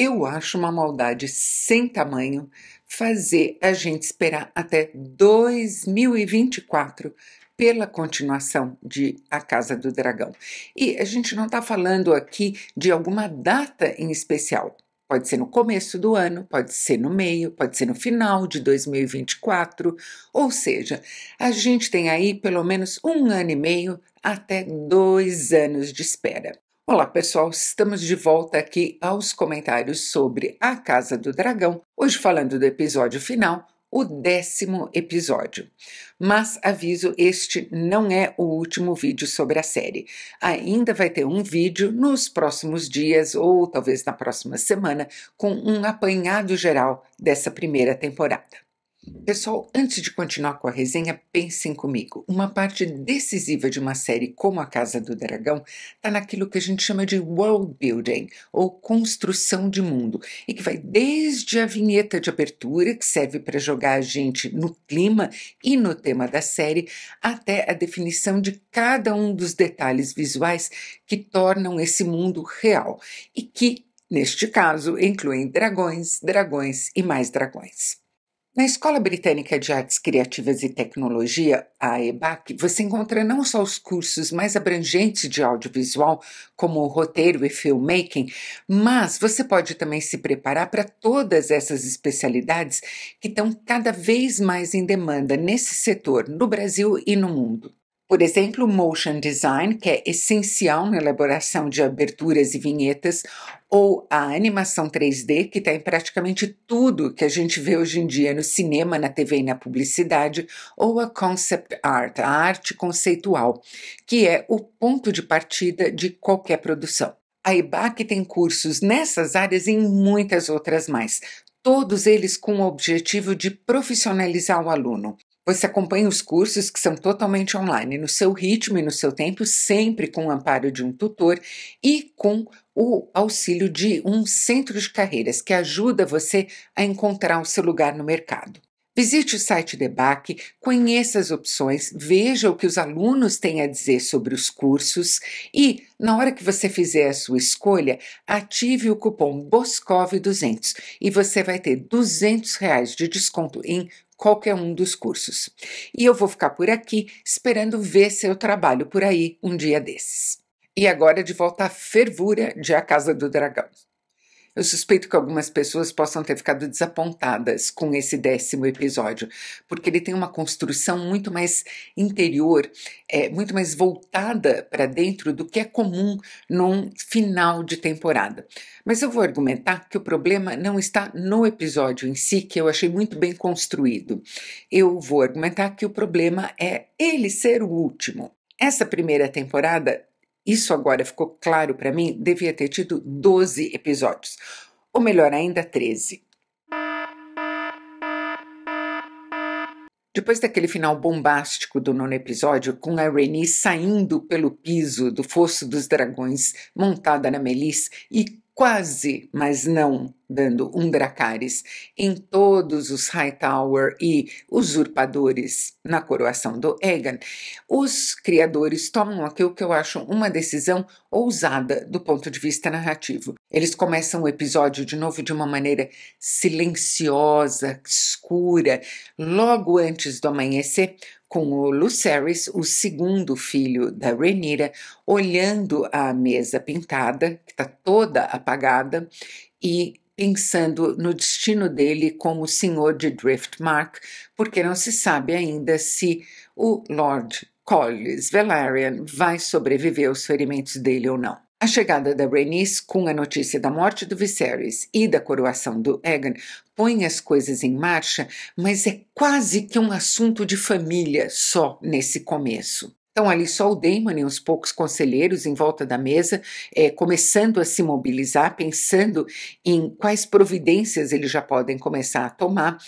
Eu acho uma maldade sem tamanho fazer a gente esperar até 2024 pela continuação de A Casa do Dragão. E a gente não está falando aqui de alguma data em especial. Pode ser no começo do ano, pode ser no meio, pode ser no final de 2024. Ou seja, a gente tem aí pelo menos um ano e meio até dois anos de espera. Olá pessoal, estamos de volta aqui aos comentários sobre A Casa do Dragão, hoje falando do episódio final, o décimo episódio. Mas aviso, este não é o último vídeo sobre a série. Ainda vai ter um vídeo nos próximos dias ou talvez na próxima semana com um apanhado geral dessa primeira temporada. Pessoal, antes de continuar com a resenha, pensem comigo. Uma parte decisiva de uma série como A Casa do Dragão está naquilo que a gente chama de world building, ou construção de mundo, e que vai desde a vinheta de abertura, que serve para jogar a gente no clima e no tema da série, até a definição de cada um dos detalhes visuais que tornam esse mundo real e que, neste caso, incluem dragões, dragões e mais dragões. Na Escola Britânica de Artes Criativas e Tecnologia, a EBAC, você encontra não só os cursos mais abrangentes de audiovisual, como roteiro e filmmaking, mas você pode também se preparar para todas essas especialidades que estão cada vez mais em demanda nesse setor, no Brasil e no mundo. Por exemplo, motion design, que é essencial na elaboração de aberturas e vinhetas, ou a animação 3D, que está em praticamente tudo que a gente vê hoje em dia no cinema, na TV e na publicidade, ou a concept art, a arte conceitual, que é o ponto de partida de qualquer produção. A IBAC tem cursos nessas áreas e em muitas outras mais, todos eles com o objetivo de profissionalizar o aluno. Você acompanha os cursos que são totalmente online, no seu ritmo e no seu tempo, sempre com o amparo de um tutor e com o auxílio de um centro de carreiras que ajuda você a encontrar o seu lugar no mercado. Visite o site Debac, conheça as opções, veja o que os alunos têm a dizer sobre os cursos e, na hora que você fizer a sua escolha, ative o cupom BOSCOV200 e você vai ter 200 reais de desconto em qualquer um dos cursos. E eu vou ficar por aqui esperando ver seu trabalho por aí um dia desses. E agora de volta à fervura de A Casa do Dragão. Eu suspeito que algumas pessoas possam ter ficado desapontadas com esse décimo episódio, porque ele tem uma construção muito mais interior, é, muito mais voltada para dentro do que é comum num final de temporada. Mas eu vou argumentar que o problema não está no episódio em si, que eu achei muito bem construído. Eu vou argumentar que o problema é ele ser o último. Essa primeira temporada isso agora ficou claro para mim, devia ter tido 12 episódios, ou melhor ainda, 13. Depois daquele final bombástico do nono episódio, com a Rhaenys saindo pelo piso do Fosso dos Dragões, montada na Melis, e quase, mas não dando um dracaris em todos os Hightower e usurpadores na coroação do Egan, os criadores tomam aquilo que eu acho uma decisão ousada do ponto de vista narrativo. Eles começam o episódio de novo de uma maneira silenciosa, escura, logo antes do amanhecer, com o Lucerys, o segundo filho da Renira, olhando a mesa pintada, que está toda apagada, e pensando no destino dele como senhor de Driftmark, porque não se sabe ainda se o Lord Collis Velaryon vai sobreviver aos ferimentos dele ou não. A chegada da Rhaenys com a notícia da morte do Viserys e da coroação do Aegon põe as coisas em marcha, mas é quase que um assunto de família só nesse começo. Estão ali só o Daemon e os poucos conselheiros em volta da mesa, é, começando a se mobilizar, pensando em quais providências eles já podem começar a tomar.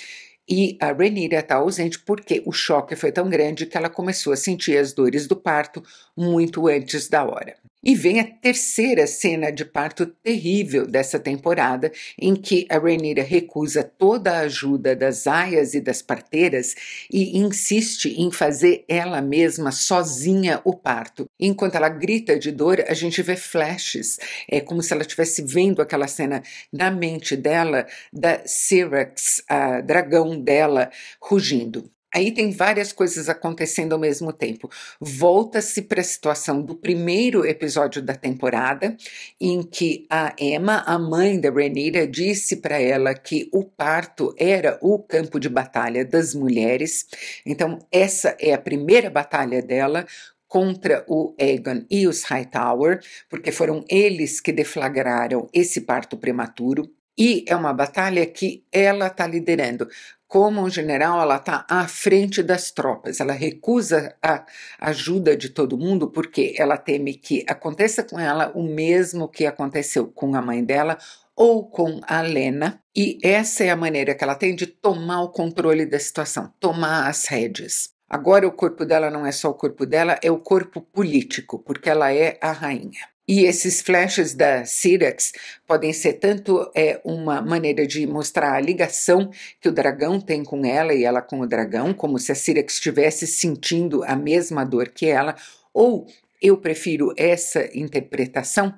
E a Renira está ausente porque o choque foi tão grande que ela começou a sentir as dores do parto muito antes da hora. E vem a terceira cena de parto terrível dessa temporada, em que a Rhaenyra recusa toda a ajuda das aias e das parteiras e insiste em fazer ela mesma sozinha o parto. Enquanto ela grita de dor, a gente vê flashes, é como se ela estivesse vendo aquela cena na mente dela da Syrax, a dragão dela, rugindo. Aí tem várias coisas acontecendo ao mesmo tempo. Volta-se para a situação do primeiro episódio da temporada, em que a Emma, a mãe da Renira, disse para ela que o parto era o campo de batalha das mulheres. Então, essa é a primeira batalha dela contra o Egan e os Hightower, porque foram eles que deflagraram esse parto prematuro. E é uma batalha que ela está liderando. Como um general, ela está à frente das tropas. Ela recusa a ajuda de todo mundo porque ela teme que aconteça com ela o mesmo que aconteceu com a mãe dela ou com a Lena. E essa é a maneira que ela tem de tomar o controle da situação, tomar as rédeas. Agora, o corpo dela não é só o corpo dela, é o corpo político, porque ela é a rainha. E esses flashes da Syrax podem ser tanto é, uma maneira de mostrar a ligação que o dragão tem com ela e ela com o dragão, como se a Syrax estivesse sentindo a mesma dor que ela, ou eu prefiro essa interpretação.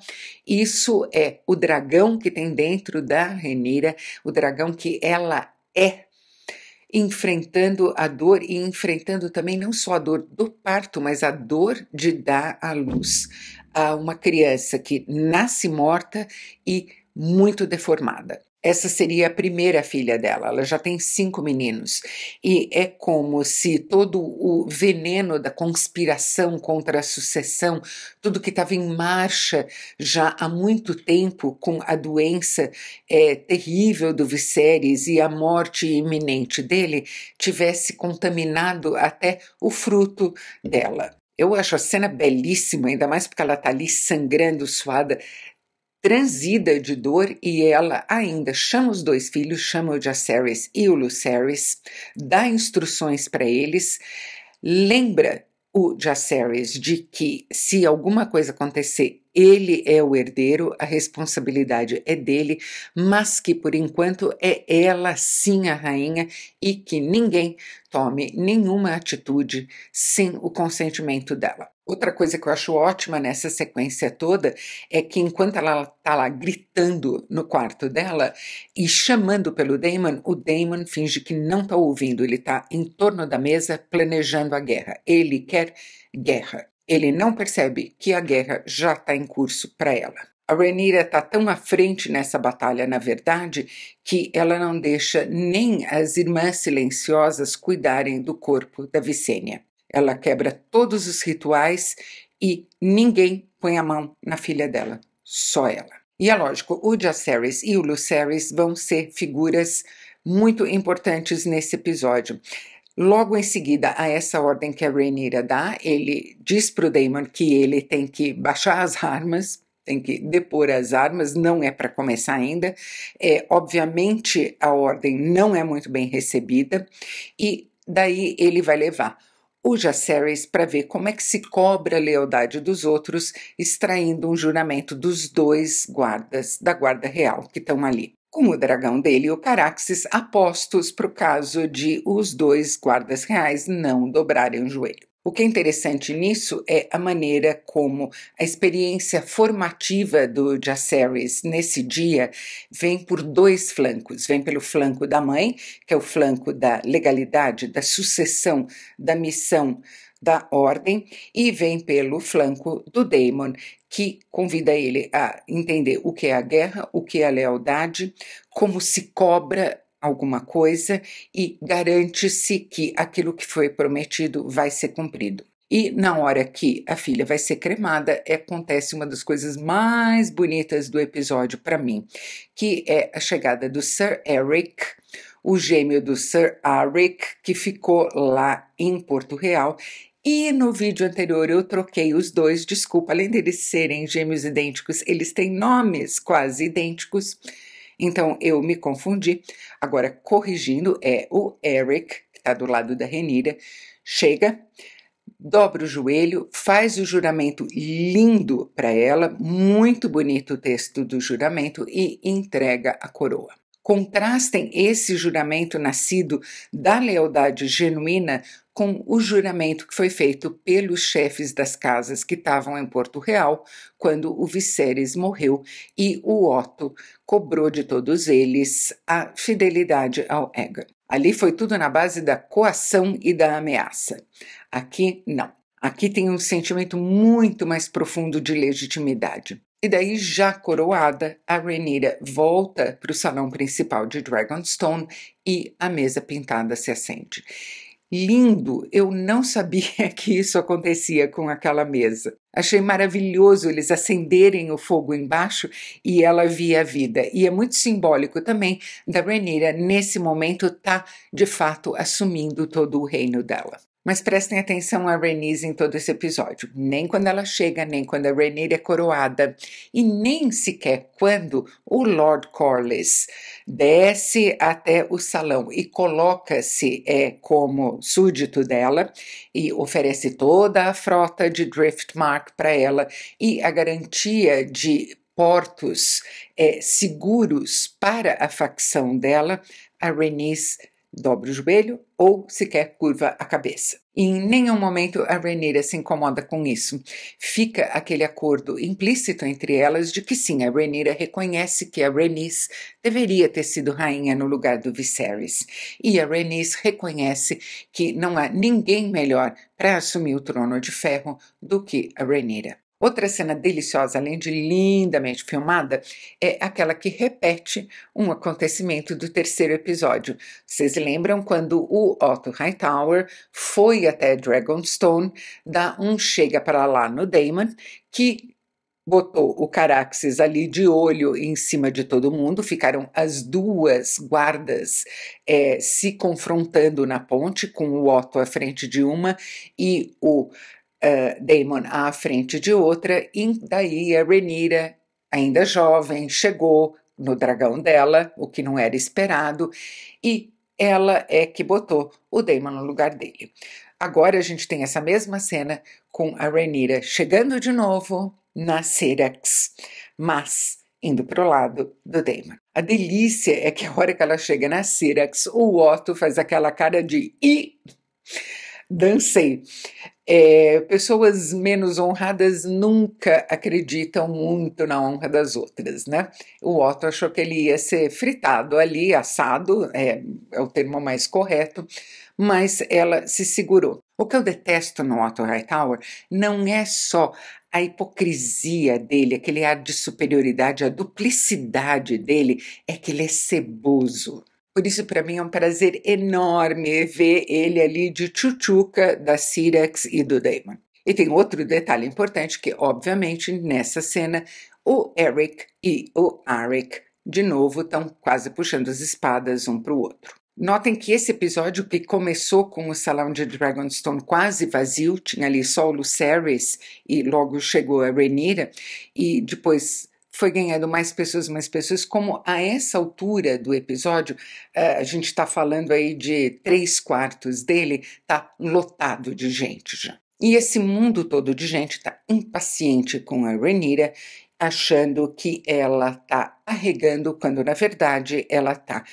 Isso é o dragão que tem dentro da Renira, o dragão que ela é enfrentando a dor e enfrentando também não só a dor do parto, mas a dor de dar à luz, a uma criança que nasce morta e muito deformada. Essa seria a primeira filha dela. Ela já tem cinco meninos. E é como se todo o veneno da conspiração contra a sucessão, tudo que estava em marcha já há muito tempo com a doença é, terrível do Viceres e a morte iminente dele, tivesse contaminado até o fruto dela. Eu acho a cena belíssima, ainda mais porque ela está ali sangrando, suada, transida de dor, e ela ainda chama os dois filhos, chama o Jaceres e o Luceres, dá instruções para eles, lembra o Jaceres de que se alguma coisa acontecer, ele é o herdeiro, a responsabilidade é dele, mas que por enquanto é ela sim a rainha e que ninguém tome nenhuma atitude sem o consentimento dela. Outra coisa que eu acho ótima nessa sequência toda é que enquanto ela está lá gritando no quarto dela e chamando pelo Damon, o Damon finge que não está ouvindo, ele está em torno da mesa planejando a guerra. Ele quer guerra. Ele não percebe que a guerra já está em curso para ela. A Renira está tão à frente nessa batalha, na verdade, que ela não deixa nem as irmãs silenciosas cuidarem do corpo da Vicênia. Ela quebra todos os rituais e ninguém põe a mão na filha dela, só ela. E é lógico, o Jaceres e o Luceres vão ser figuras muito importantes nesse episódio. Logo em seguida a essa ordem que a Rhaenyra dá, ele diz para o Daemon que ele tem que baixar as armas, tem que depor as armas, não é para começar ainda. É, obviamente a ordem não é muito bem recebida e daí ele vai levar o Jaceres para ver como é que se cobra a lealdade dos outros, extraindo um juramento dos dois guardas da Guarda Real que estão ali. Com o dragão dele e o Caraxes apostos para o caso de os dois guardas reais não dobrarem o joelho. O que é interessante nisso é a maneira como a experiência formativa do Jaceres nesse dia vem por dois flancos. Vem pelo flanco da mãe, que é o flanco da legalidade, da sucessão, da missão, da ordem, e vem pelo flanco do Damon, que convida ele a entender o que é a guerra, o que é a lealdade, como se cobra alguma coisa e garante-se que aquilo que foi prometido vai ser cumprido. E na hora que a filha vai ser cremada, é, acontece uma das coisas mais bonitas do episódio para mim, que é a chegada do Sir Eric, o gêmeo do Sir Eric, que ficou lá em Porto Real. E no vídeo anterior eu troquei os dois, desculpa, além deles serem gêmeos idênticos, eles têm nomes quase idênticos. Então eu me confundi. Agora, corrigindo, é o Eric, que está do lado da Renira, chega, dobra o joelho, faz o juramento lindo para ela, muito bonito o texto do juramento, e entrega a coroa. Contrastem esse juramento nascido da lealdade genuína com o juramento que foi feito pelos chefes das casas que estavam em Porto Real quando o Viserys morreu e o Otto cobrou de todos eles a fidelidade ao Egon. Ali foi tudo na base da coação e da ameaça. Aqui não. Aqui tem um sentimento muito mais profundo de legitimidade. E daí, já coroada, a Rhaenyra volta para o salão principal de Dragonstone e a mesa pintada se acende lindo. Eu não sabia que isso acontecia com aquela mesa. Achei maravilhoso eles acenderem o fogo embaixo e ela via a vida. E é muito simbólico também da Rhaenyra, nesse momento, tá de fato assumindo todo o reino dela. Mas prestem atenção a Rhaenys em todo esse episódio. Nem quando ela chega, nem quando a Rhaenyra é coroada e nem sequer quando o Lord Corlys desce até o salão e coloca-se é, como súdito dela e oferece toda a frota de Driftmark para ela e a garantia de portos é, seguros para a facção dela, a Rhaenys dobra o joelho ou sequer curva a cabeça. em nenhum momento a Rhaenyra se incomoda com isso. Fica aquele acordo implícito entre elas de que sim, a Rhaenyra reconhece que a Rhaenys deveria ter sido rainha no lugar do Viserys. E a Rhaenys reconhece que não há ninguém melhor para assumir o trono de ferro do que a Rhaenyra. Outra cena deliciosa, além de lindamente filmada, é aquela que repete um acontecimento do terceiro episódio. Vocês lembram quando o Otto Hightower foi até Dragonstone, dá um chega para lá no Damon, que botou o Caraxes ali de olho em cima de todo mundo, ficaram as duas guardas é, se confrontando na ponte, com o Otto à frente de uma e o Daemon ah, Damon à frente de outra, e daí a Renira, ainda jovem, chegou no dragão dela, o que não era esperado, e ela é que botou o Damon no lugar dele. Agora a gente tem essa mesma cena com a Renira chegando de novo na Cerex, mas indo para o lado do Damon. A delícia é que a hora que ela chega na Cerex, o Otto faz aquela cara de e dancei. É, pessoas menos honradas nunca acreditam muito na honra das outras, né? O Otto achou que ele ia ser fritado ali, assado, é, é o termo mais correto, mas ela se segurou. O que eu detesto no Otto Hightower não é só a hipocrisia dele, aquele ar de superioridade, a duplicidade dele, é que ele é ceboso. Por isso, para mim, é um prazer enorme ver ele ali de Chuchuca, da Sirax e do Damon. E tem outro detalhe importante que, obviamente, nessa cena, o Eric e o Arik, de novo, estão quase puxando as espadas um para o outro. Notem que esse episódio, que começou com o salão de Dragonstone quase vazio, tinha ali só o Lucerys e logo chegou a Renira, e depois foi ganhando mais pessoas, mais pessoas. Como a essa altura do episódio, eh, a gente está falando aí de três quartos dele, tá lotado de gente já. E esse mundo todo de gente está impaciente com a Renira, achando que ela está arregando, quando na verdade ela está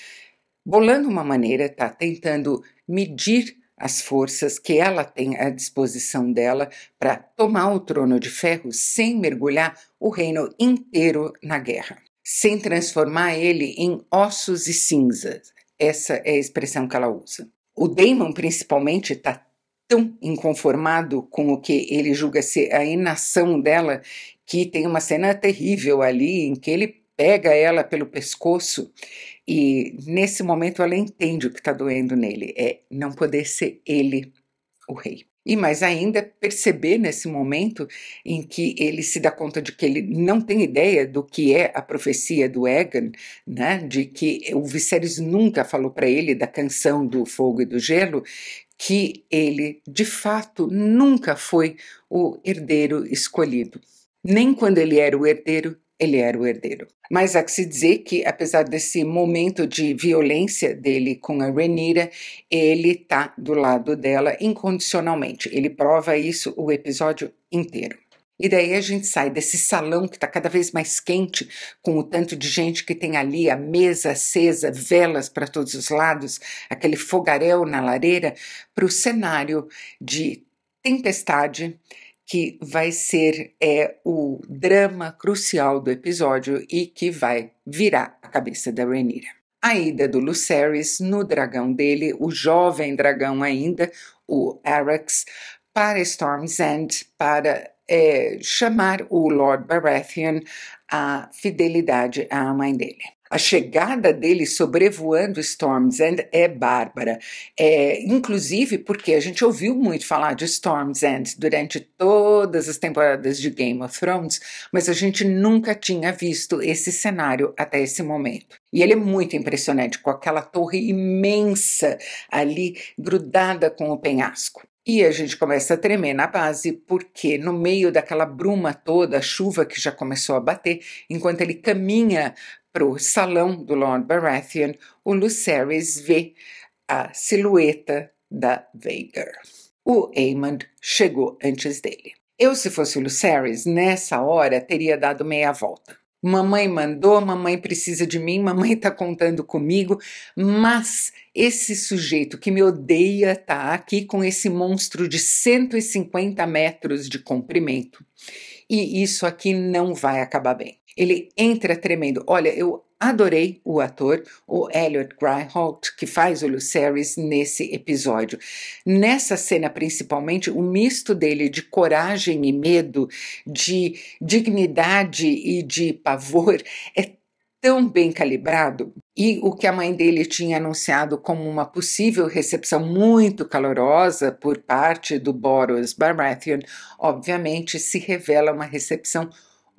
bolando uma maneira, está tentando medir as forças que ela tem à disposição dela para tomar o trono de ferro sem mergulhar o reino inteiro na guerra, sem transformar ele em ossos e cinzas. Essa é a expressão que ela usa. O Daemon, principalmente, está tão inconformado com o que ele julga ser a inação dela que tem uma cena terrível ali em que ele pega ela pelo pescoço e nesse momento ela entende o que está doendo nele, é não poder ser ele o rei. E mais ainda, perceber nesse momento em que ele se dá conta de que ele não tem ideia do que é a profecia do Egan, né? de que o Viserys nunca falou para ele da canção do fogo e do gelo, que ele de fato nunca foi o herdeiro escolhido. Nem quando ele era o herdeiro ele era o herdeiro. Mas há que se dizer que, apesar desse momento de violência dele com a Renira, ele está do lado dela incondicionalmente. Ele prova isso o episódio inteiro. E daí a gente sai desse salão que está cada vez mais quente, com o tanto de gente que tem ali, a mesa acesa, velas para todos os lados, aquele fogaréu na lareira, para o cenário de tempestade que vai ser é, o drama crucial do episódio e que vai virar a cabeça da Rhaenyra. A ida do Lucerys no dragão dele, o jovem dragão ainda, o Arax, para Storm's End, para é, chamar o Lord Baratheon à fidelidade à mãe dele. A chegada dele sobrevoando Storms End é bárbara. É, inclusive porque a gente ouviu muito falar de Storms End durante todas as temporadas de Game of Thrones, mas a gente nunca tinha visto esse cenário até esse momento. E ele é muito impressionante, com aquela torre imensa ali grudada com o penhasco. E a gente começa a tremer na base, porque no meio daquela bruma toda, a chuva que já começou a bater, enquanto ele caminha para o salão do Lord Baratheon, o Lucerys vê a silhueta da Veigar. O Aemon chegou antes dele. Eu, se fosse o Lucerys, nessa hora teria dado meia volta. Mamãe mandou, mamãe precisa de mim, mamãe está contando comigo, mas esse sujeito que me odeia está aqui com esse monstro de 150 metros de comprimento. E isso aqui não vai acabar bem. Ele entra tremendo. Olha, eu adorei o ator, o Elliot Greyholt, que faz o Luceris nesse episódio. Nessa cena, principalmente, o misto dele de coragem e medo, de dignidade e de pavor é tão bem calibrado e o que a mãe dele tinha anunciado como uma possível recepção muito calorosa por parte do Boros Baratheon, obviamente se revela uma recepção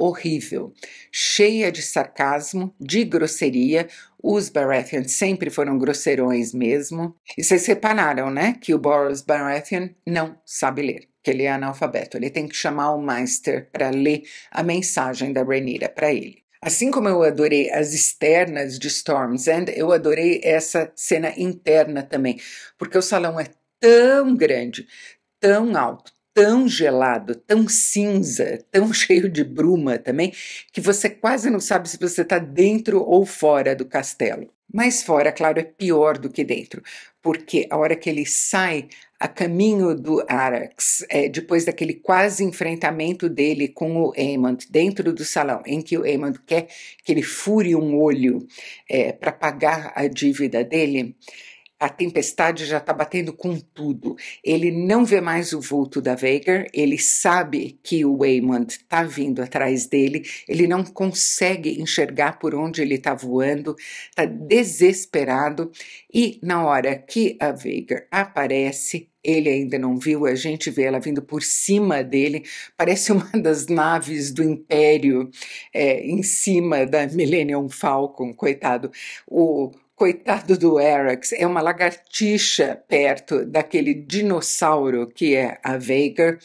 horrível, cheia de sarcasmo, de grosseria. Os Baratheon sempre foram grosseirões mesmo. E vocês repararam, né, que o Boris Baratheon não sabe ler, que ele é analfabeto. Ele tem que chamar o Meister para ler a mensagem da Rhaenyra para ele. Assim como eu adorei as externas de Storm's End, eu adorei essa cena interna também, porque o salão é tão grande, tão alto, tão gelado, tão cinza, tão cheio de bruma também, que você quase não sabe se você está dentro ou fora do castelo. Mas fora, claro, é pior do que dentro, porque a hora que ele sai a caminho do Arax, é, depois daquele quase enfrentamento dele com o Amond dentro do salão, em que o Amond quer que ele fure um olho é, para pagar a dívida dele, a tempestade já está batendo com tudo. Ele não vê mais o vulto da Veigar, ele sabe que o Waymond está vindo atrás dele, ele não consegue enxergar por onde ele está voando, está desesperado. E na hora que a Veigar aparece, ele ainda não viu, a gente vê ela vindo por cima dele, parece uma das naves do Império é, em cima da Millennium Falcon, coitado. O, Coitado do Erex, é uma lagartixa perto daquele dinossauro que é a Veigar.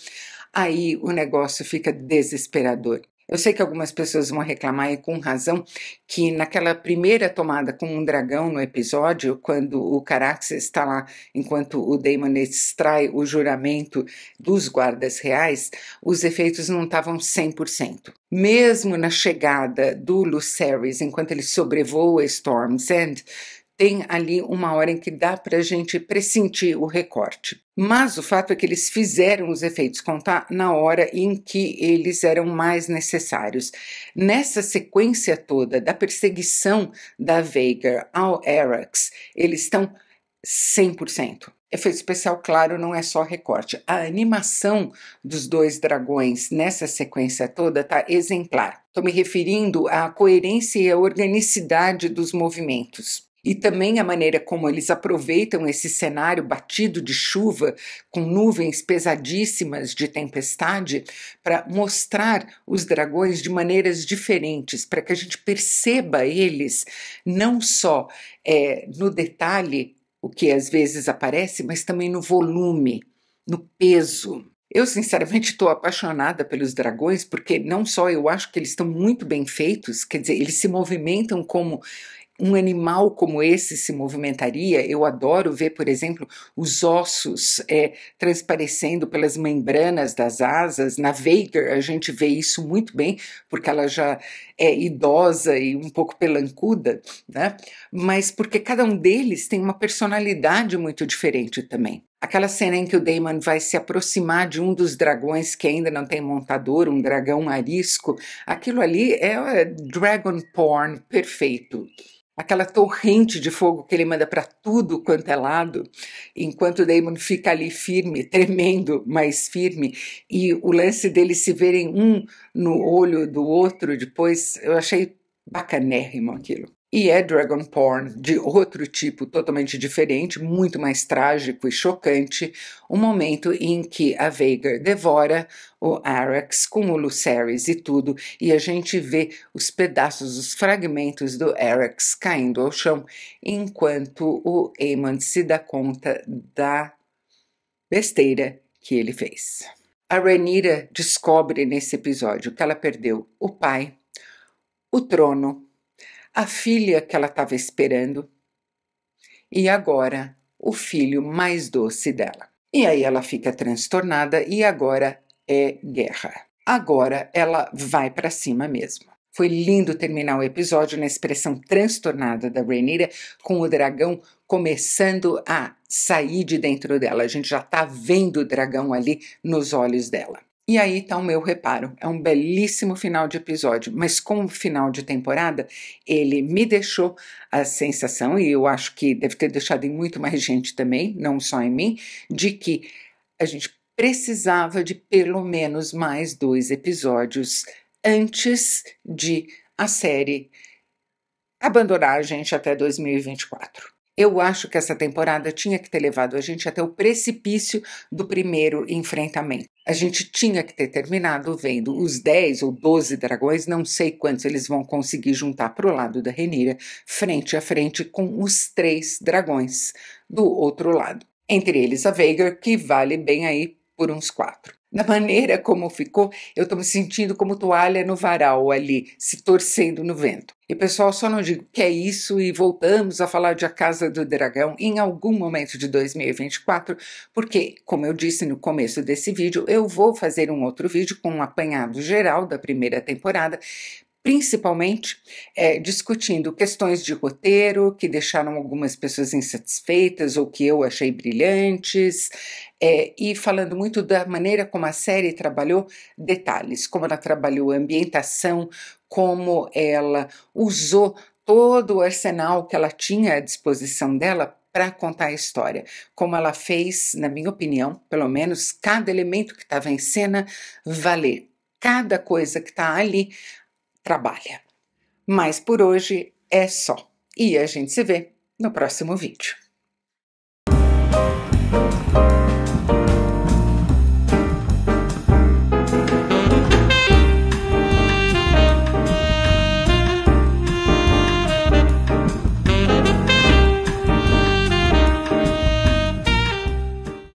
Aí o negócio fica desesperador. Eu sei que algumas pessoas vão reclamar, e com razão, que naquela primeira tomada com um dragão no episódio, quando o Caraxes está lá, enquanto o Daemon extrai o juramento dos guardas reais, os efeitos não estavam 100%. Mesmo na chegada do Lucerys, enquanto ele sobrevoa Storm's End, tem ali uma hora em que dá para a gente pressentir o recorte. Mas o fato é que eles fizeram os efeitos contar na hora em que eles eram mais necessários. Nessa sequência toda da perseguição da Veiga ao Arax, eles estão 100%. Efeito especial, claro, não é só recorte. A animação dos dois dragões nessa sequência toda está exemplar. Estou me referindo à coerência e à organicidade dos movimentos e também a maneira como eles aproveitam esse cenário batido de chuva, com nuvens pesadíssimas de tempestade, para mostrar os dragões de maneiras diferentes, para que a gente perceba eles não só é, no detalhe, o que às vezes aparece, mas também no volume, no peso. Eu, sinceramente, estou apaixonada pelos dragões, porque não só eu acho que eles estão muito bem feitos, quer dizer, eles se movimentam como um animal como esse se movimentaria. Eu adoro ver, por exemplo, os ossos é, transparecendo pelas membranas das asas. Na Veiga, a gente vê isso muito bem, porque ela já é, idosa e um pouco pelancuda, né? mas porque cada um deles tem uma personalidade muito diferente também. Aquela cena em que o Damon vai se aproximar de um dos dragões que ainda não tem montador, um dragão arisco, aquilo ali é, é dragon porn perfeito aquela torrente de fogo que ele manda para tudo quanto é lado, enquanto Damon fica ali firme, tremendo, mas firme, e o lance deles se verem um no olho do outro depois, eu achei bacanérrimo aquilo. E é Dragon Porn de outro tipo totalmente diferente, muito mais trágico e chocante, um momento em que a Veigar devora o Arax com o Lucerys e tudo, e a gente vê os pedaços, os fragmentos do Arax caindo ao chão, enquanto o Aemon se dá conta da besteira que ele fez. A Rhaenyra descobre nesse episódio que ela perdeu o pai, o trono a filha que ela estava esperando e agora o filho mais doce dela. E aí ela fica transtornada e agora é guerra. Agora ela vai para cima mesmo. Foi lindo terminar o episódio na expressão transtornada da Rhaenyra, com o dragão começando a sair de dentro dela. A gente já está vendo o dragão ali nos olhos dela. E aí está o meu reparo. É um belíssimo final de episódio, mas com o final de temporada, ele me deixou a sensação, e eu acho que deve ter deixado em muito mais gente também, não só em mim, de que a gente precisava de pelo menos mais dois episódios antes de a série abandonar a gente até 2024. Eu acho que essa temporada tinha que ter levado a gente até o precipício do primeiro enfrentamento. A gente tinha que ter terminado vendo os 10 ou 12 dragões, não sei quantos eles vão conseguir juntar para o lado da Renira, frente a frente com os três dragões do outro lado. Entre eles a Veigar, que vale bem aí por uns quatro na maneira como ficou, eu estou me sentindo como toalha no varal ali, se torcendo no vento. E pessoal, só não digo que é isso e voltamos a falar de A Casa do Dragão em algum momento de 2024, porque, como eu disse no começo desse vídeo, eu vou fazer um outro vídeo com um apanhado geral da primeira temporada, principalmente é, discutindo questões de roteiro que deixaram algumas pessoas insatisfeitas ou que eu achei brilhantes, é, e falando muito da maneira como a série trabalhou detalhes, como ela trabalhou a ambientação, como ela usou todo o arsenal que ela tinha à disposição dela para contar a história, como ela fez, na minha opinião, pelo menos cada elemento que estava em cena valer, cada coisa que está ali trabalha. Mas por hoje é só. E a gente se vê no próximo vídeo.